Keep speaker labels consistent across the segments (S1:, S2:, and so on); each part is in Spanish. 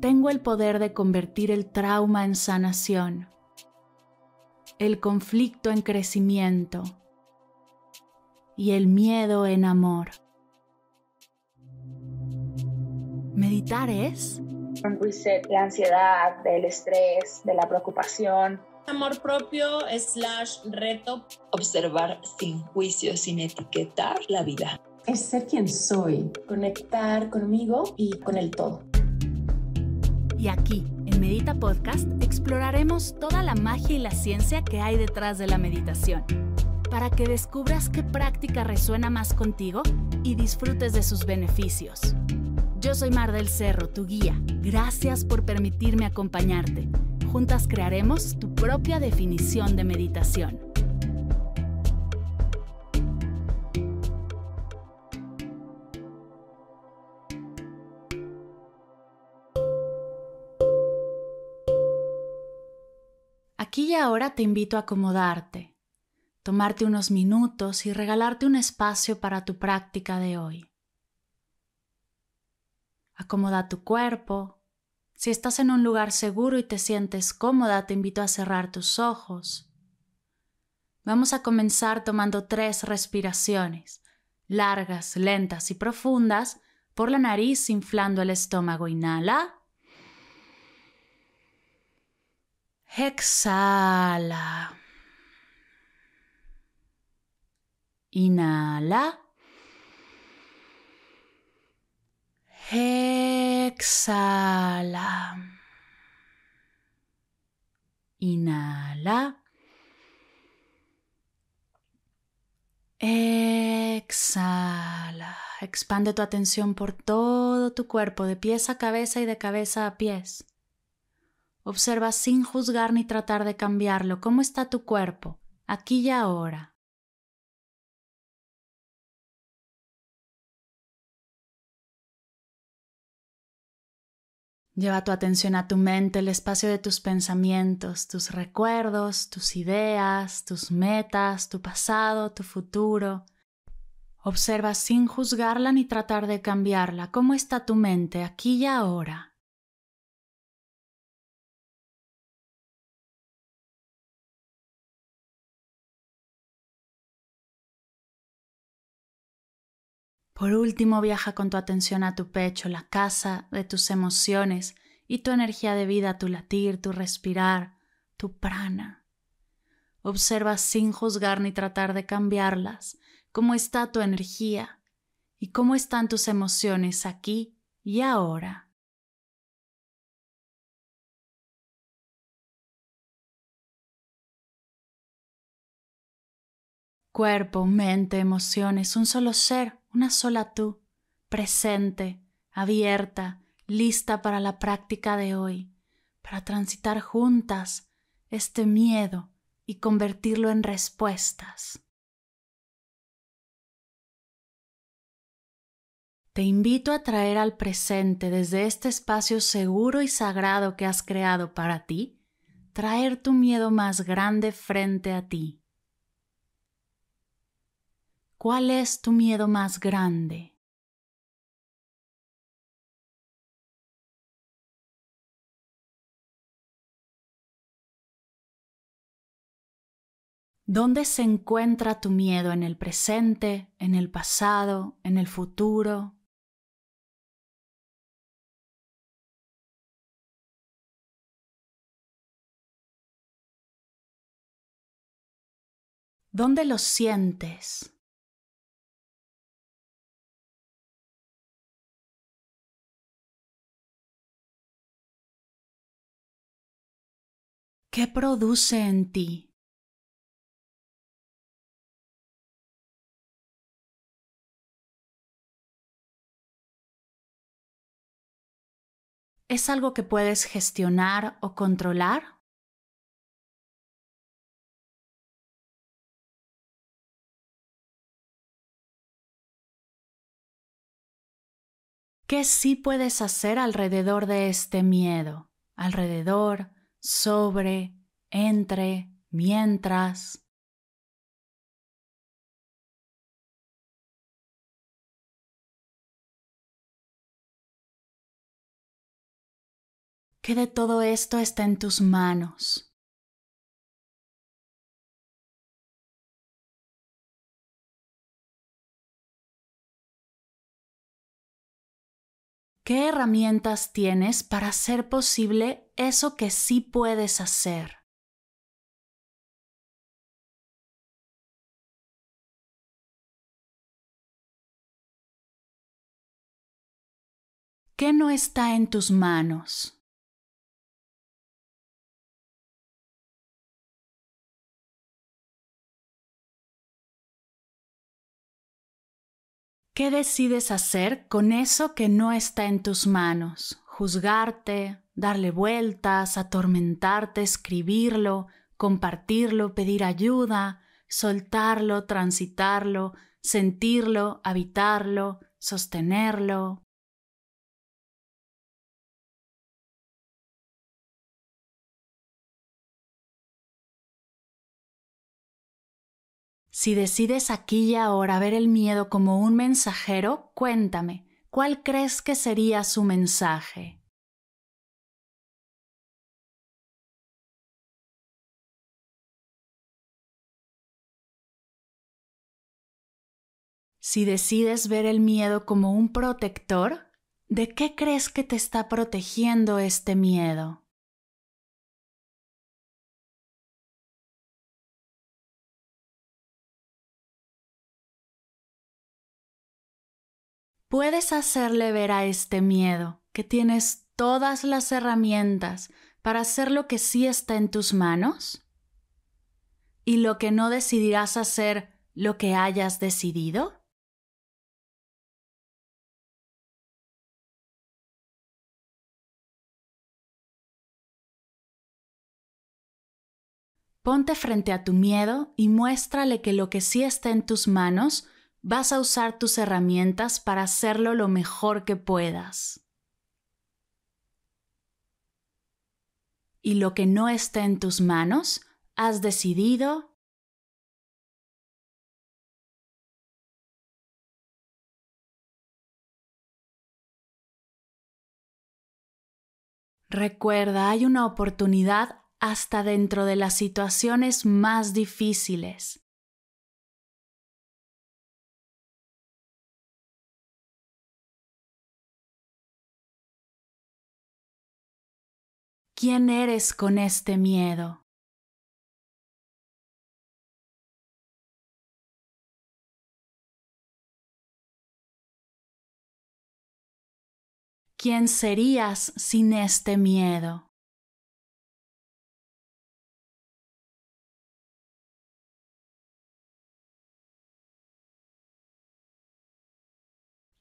S1: tengo el poder de convertir el trauma en sanación, el conflicto en crecimiento y el miedo en amor. Meditar es... con la ansiedad, del estrés, de la preocupación. Amor propio slash reto. Observar sin juicio, sin etiquetar la vida. Es ser quien soy, conectar conmigo y con el todo. Y aquí, en Medita Podcast, exploraremos toda la magia y la ciencia que hay detrás de la meditación, para que descubras qué práctica resuena más contigo y disfrutes de sus beneficios. Yo soy Mar del Cerro, tu guía. Gracias por permitirme acompañarte. Juntas crearemos tu propia definición de meditación. Aquí y ahora te invito a acomodarte, tomarte unos minutos y regalarte un espacio para tu práctica de hoy. Acomoda tu cuerpo. Si estás en un lugar seguro y te sientes cómoda, te invito a cerrar tus ojos. Vamos a comenzar tomando tres respiraciones, largas, lentas y profundas, por la nariz inflando el estómago. Inhala. Exhala. Inhala. Exhala. Inhala. Exhala. Expande tu atención por todo tu cuerpo, de pies a cabeza y de cabeza a pies.
S2: Observa sin juzgar ni tratar de cambiarlo cómo está tu cuerpo, aquí y ahora. Lleva tu atención a tu mente, el
S1: espacio de tus pensamientos, tus recuerdos, tus ideas, tus metas, tu pasado, tu futuro. Observa sin juzgarla ni tratar de
S2: cambiarla cómo está tu mente aquí y ahora. Por último, viaja con
S1: tu atención a tu pecho, la casa de tus emociones y tu energía de vida, tu latir, tu respirar, tu prana. Observa sin juzgar ni tratar de cambiarlas cómo está tu energía y cómo están tus
S2: emociones aquí y ahora. Cuerpo, mente, emociones, un solo ser una sola tú,
S1: presente, abierta, lista para la práctica de hoy, para
S2: transitar juntas este miedo y convertirlo en respuestas. Te invito a traer al presente desde este espacio seguro y sagrado que has creado
S1: para ti, traer tu miedo más grande frente a ti.
S2: ¿Cuál es tu miedo más grande? ¿Dónde se encuentra tu miedo en el presente, en el pasado, en el futuro? ¿Dónde lo sientes? ¿Qué produce en ti? ¿Es algo que puedes gestionar o controlar? ¿Qué sí puedes hacer alrededor de este miedo, alrededor sobre, entre, mientras. que de todo esto está en tus manos. ¿Qué herramientas tienes para hacer posible eso que sí puedes hacer. ¿Qué no está en tus manos? ¿Qué decides hacer con
S1: eso que no está en tus manos? ¿Juzgarte? darle vueltas, atormentarte, escribirlo, compartirlo, pedir ayuda,
S2: soltarlo, transitarlo, sentirlo, habitarlo, sostenerlo. Si decides aquí y ahora ver el miedo como un mensajero, cuéntame, ¿cuál crees que sería su mensaje? Si decides ver el miedo como un protector, ¿de qué crees que te está protegiendo este miedo? Puedes hacerle ver a este miedo que tienes todas las herramientas para
S1: hacer lo que sí está en tus manos y lo que no decidirás
S2: hacer lo que hayas decidido? Ponte frente a tu miedo y muéstrale
S1: que lo que sí está en tus manos, vas a usar tus herramientas para hacerlo lo mejor que puedas.
S2: Y lo que no está en tus manos, has decidido Recuerda, hay una oportunidad hasta dentro de las situaciones más difíciles. ¿Quién eres con este miedo? ¿Quién serías sin este miedo?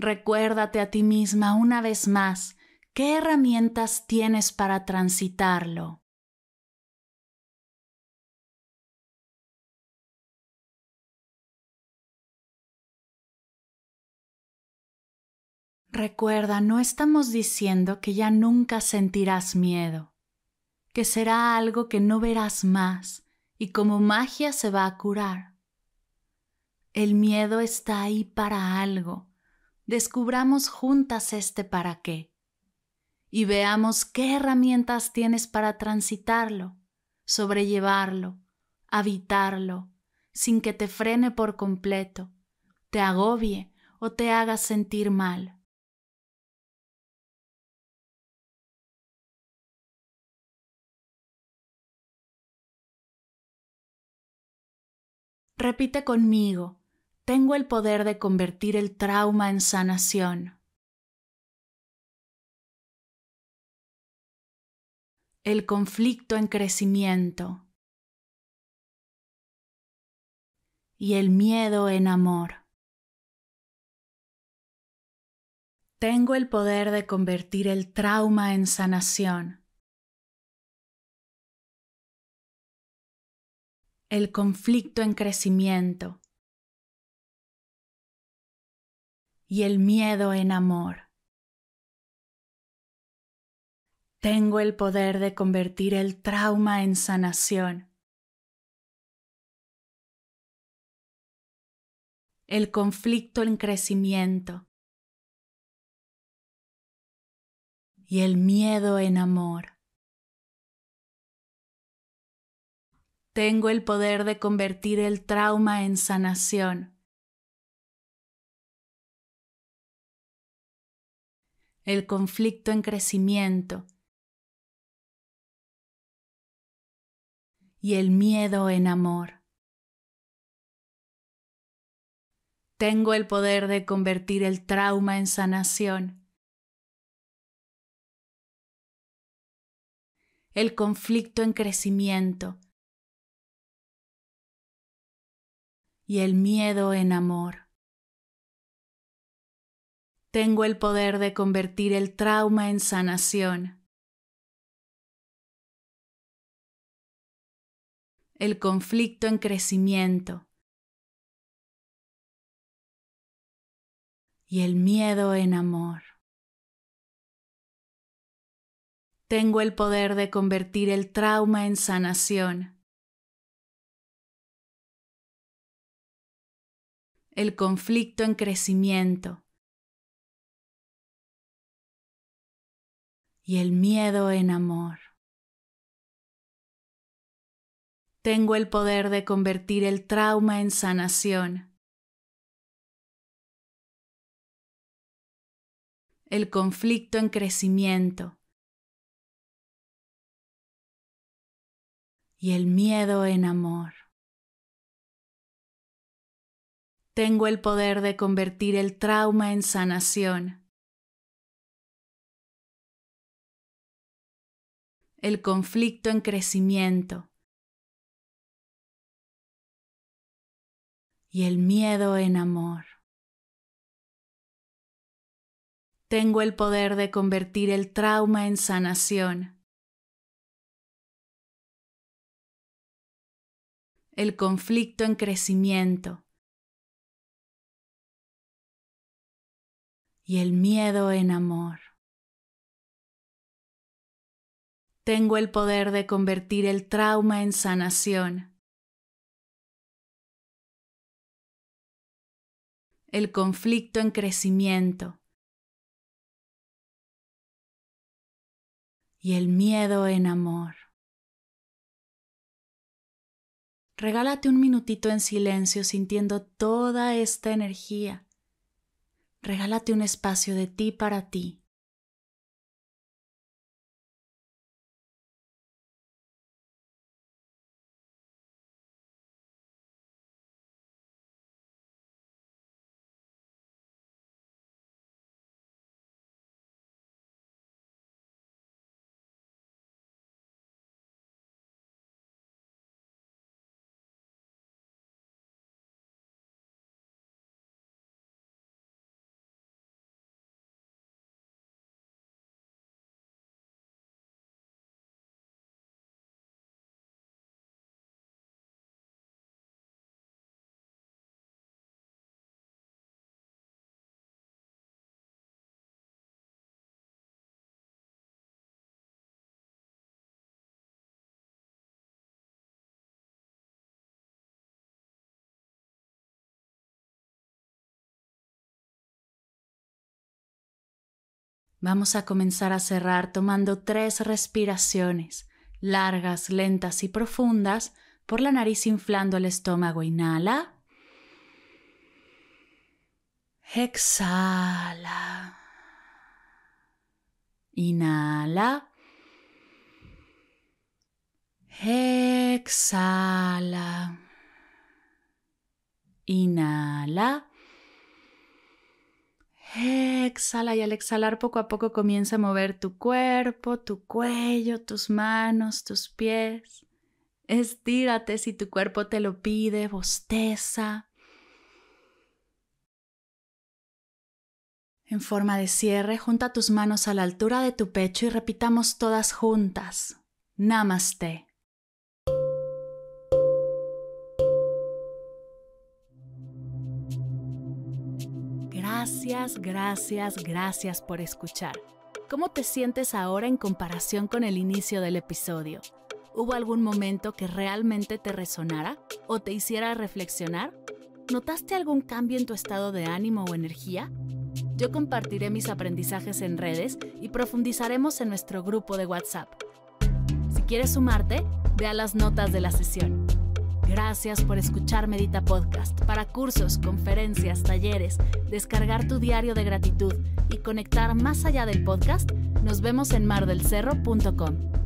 S2: Recuérdate a ti misma una vez más qué herramientas tienes para transitarlo. Recuerda, no estamos diciendo que ya nunca sentirás miedo,
S1: que será algo que no verás más y como magia se va a curar. El miedo está ahí para algo descubramos juntas este para qué y veamos qué herramientas tienes para transitarlo, sobrellevarlo, habitarlo, sin que te
S2: frene por completo, te agobie o te haga sentir mal. Repite conmigo tengo el poder de convertir el trauma en sanación. El conflicto en crecimiento. Y el miedo en amor.
S1: Tengo el poder de convertir el trauma en sanación.
S2: El conflicto en crecimiento y el miedo en amor. Tengo el poder de convertir el trauma en sanación. El conflicto en crecimiento. Y el miedo en amor. Tengo el poder de convertir el trauma en sanación. el conflicto en crecimiento y el miedo en amor. Tengo el poder de convertir el trauma en sanación, el conflicto en crecimiento y el miedo en amor. Tengo el poder de convertir el trauma en sanación. El conflicto en crecimiento. Y el miedo en amor. Tengo el poder de convertir el trauma en sanación. El conflicto en crecimiento. y el miedo en amor. Tengo el poder de convertir el trauma en sanación. El conflicto en crecimiento. Y el miedo en amor. Tengo el poder de convertir el trauma en sanación. el conflicto en crecimiento y el miedo en amor. Tengo el poder de convertir el trauma en sanación. El conflicto en crecimiento. Y el miedo en amor. Tengo el poder de convertir el trauma en sanación. El conflicto en crecimiento. Y el miedo en amor. Regálate un minutito en silencio sintiendo toda esta energía. Regálate un espacio de ti para ti. Vamos a comenzar a cerrar tomando tres respiraciones,
S1: largas, lentas y profundas, por la nariz inflando el estómago. Inhala. Exhala. Inhala. Exhala. Inhala. Exhala y al exhalar poco a poco comienza a mover tu cuerpo, tu cuello, tus manos, tus pies. Estírate si tu cuerpo te lo pide, bosteza. En forma de cierre, junta tus manos a la altura de tu pecho y repitamos todas juntas. Namaste. Gracias, gracias, gracias por escuchar. ¿Cómo te sientes ahora en comparación con el inicio del episodio? ¿Hubo algún momento que realmente te resonara o te hiciera reflexionar? ¿Notaste algún cambio en tu estado de ánimo o energía? Yo compartiré mis aprendizajes en redes y profundizaremos en nuestro grupo de WhatsApp. Si quieres sumarte, ve a las notas de la sesión. Gracias por escuchar Medita Podcast. Para cursos, conferencias, talleres, descargar tu diario de gratitud y conectar más allá del podcast, nos vemos en mardelcerro.com.